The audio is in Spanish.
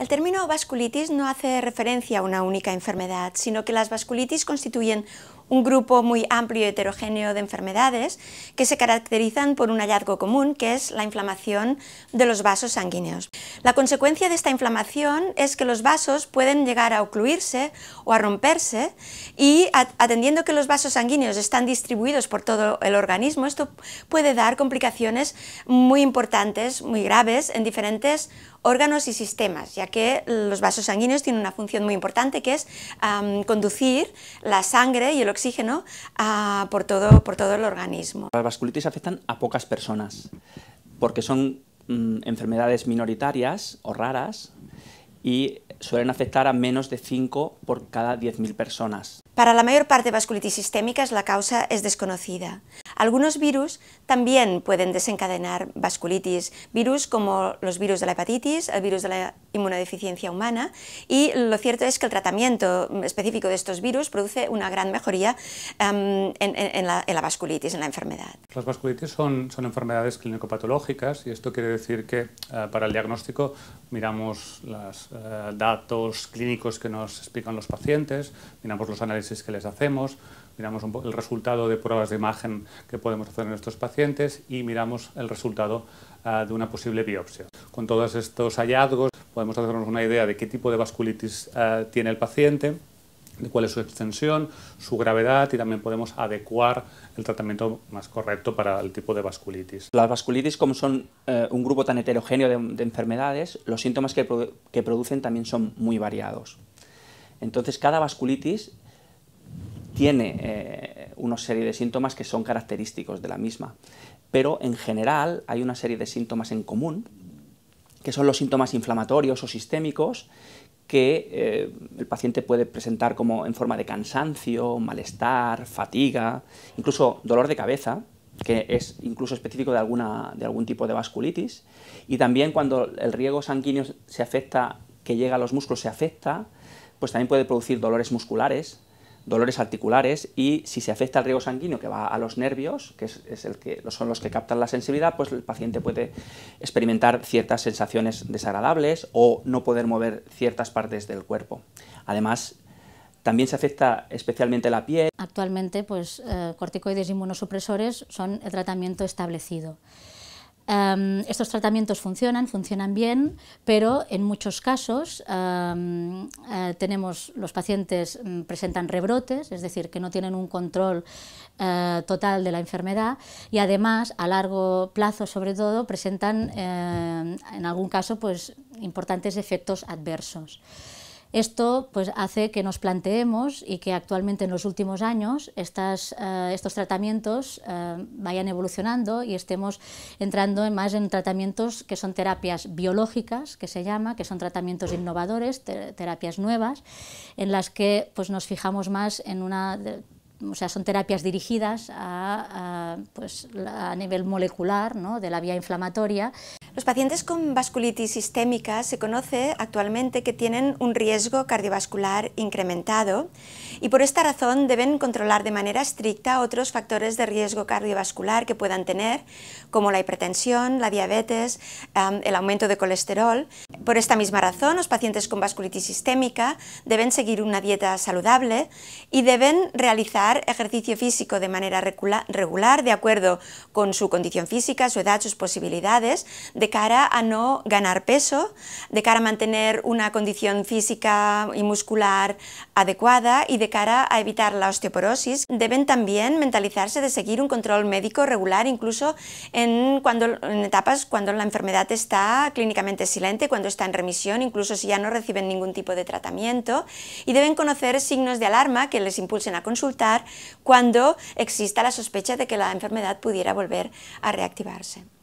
El término vasculitis no hace referencia a una única enfermedad, sino que las vasculitis constituyen un grupo muy amplio y heterogéneo de enfermedades que se caracterizan por un hallazgo común, que es la inflamación de los vasos sanguíneos. La consecuencia de esta inflamación es que los vasos pueden llegar a ocluirse o a romperse y atendiendo que los vasos sanguíneos están distribuidos por todo el organismo, esto puede dar complicaciones muy importantes, muy graves, en diferentes órganos y sistemas, ya que los vasos sanguíneos tienen una función muy importante que es conducir la sangre y el oxígeno Ah, por, todo, el organismo. Las vasculitis afectan a pocas personas porque son mm, enfermedades minoritarias o raras y suelen afectar a menos de 5 por cada 10.000 personas. Para la mayor parte de vasculitis sistémicas la causa es desconocida. Algunos virus también pueden desencadenar vasculitis, virus como los virus de la hepatitis, el virus de la inmunodeficiencia humana y lo cierto es que el tratamiento específico de estos virus produce una gran mejoría em, en, la, vasculitis, en la enfermedad. Las vasculitis son, enfermedades clínico-patológicas y esto quiere decir que eh, para el diagnóstico miramos los eh, datos clínicos que nos explican los pacientes, miramos los análisis que les hacemos, miramos el resultado de pruebas de imagen que podemos hacer en estos pacientes y miramos el resultado ah, de una posible biopsia. Con todos estos hallazgos podemos hacernos una idea de qué tipo de vasculitis ah, tiene el paciente, de cuál es su extensión, su gravedad y también podemos adecuar el tratamiento más correcto para el tipo de vasculitis. Las vasculitis, como son eh, un grupo tan heterogéneo de, enfermedades, los síntomas que, que producen también son muy variados. Entonces, cada vasculitis tiene eh, una serie de síntomas que son característicos de la misma. Pero en general hay una serie de síntomas en común, que son los síntomas inflamatorios o sistémicos, que eh, el paciente puede presentar como en forma de cansancio, malestar, fatiga, incluso dolor de cabeza, que es incluso específico de, alguna, de algún tipo de vasculitis, y también cuando el riego sanguíneo se afecta, que llega a los músculos, se afecta, pues también puede producir dolores musculares, dolores articulares y si se afecta el riego sanguíneo que va a los nervios, que es, el que, son los que captan la sensibilidad, pues el paciente puede experimentar ciertas sensaciones desagradables o no poder mover ciertas partes del cuerpo. Además, también se afecta especialmente la piel. Actualmente, pues eh, corticoides inmunosupresores son el tratamiento establecido. Em, estos tratamientos funcionan, funcionan bien, pero en muchos casos em, eh, tenemos, los pacientes mm, presentan rebrotes, es decir, que no tienen un control eh, total de la enfermedad y además a largo plazo sobre todo presentan em, en algún caso pues, importantes efectos adversos. Esto pues, hace que nos planteemos y que actualmente en los últimos años estas, eh, estos tratamientos eh, vayan evolucionando y estemos entrando más en tratamientos que son terapias biológicas, que se llama, que son tratamientos innovadores, terapias nuevas, en las que pues, nos fijamos más en una... o sea, son terapias dirigidas a, pues, a nivel molecular de la vía inflamatoria los pacientes con vasculitis sistémica se conoce actualmente que tienen un riesgo cardiovascular incrementado y por esta razón deben controlar de manera estricta otros factores de riesgo cardiovascular que puedan tener, como la hipertensión, la diabetes, el aumento de colesterol. Por esta misma razón, los pacientes con vasculitis sistémica deben seguir una dieta saludable y deben realizar ejercicio físico de manera regular de acuerdo con su condición física, su edad, sus posibilidades, de cara a no ganar peso, de cara a mantener una condición física y muscular adecuada y de cara a evitar la osteoporosis. Deben también mentalizarse de seguir un control médico regular incluso en, en etapas cuando la enfermedad está clínicamente silente, cuando está en remisión, incluso si ya no reciben ningún tipo de tratamiento y deben conocer signos de alarma que les impulsen a consultar cuando exista la sospecha de que la enfermedad pudiera volver a reactivarse.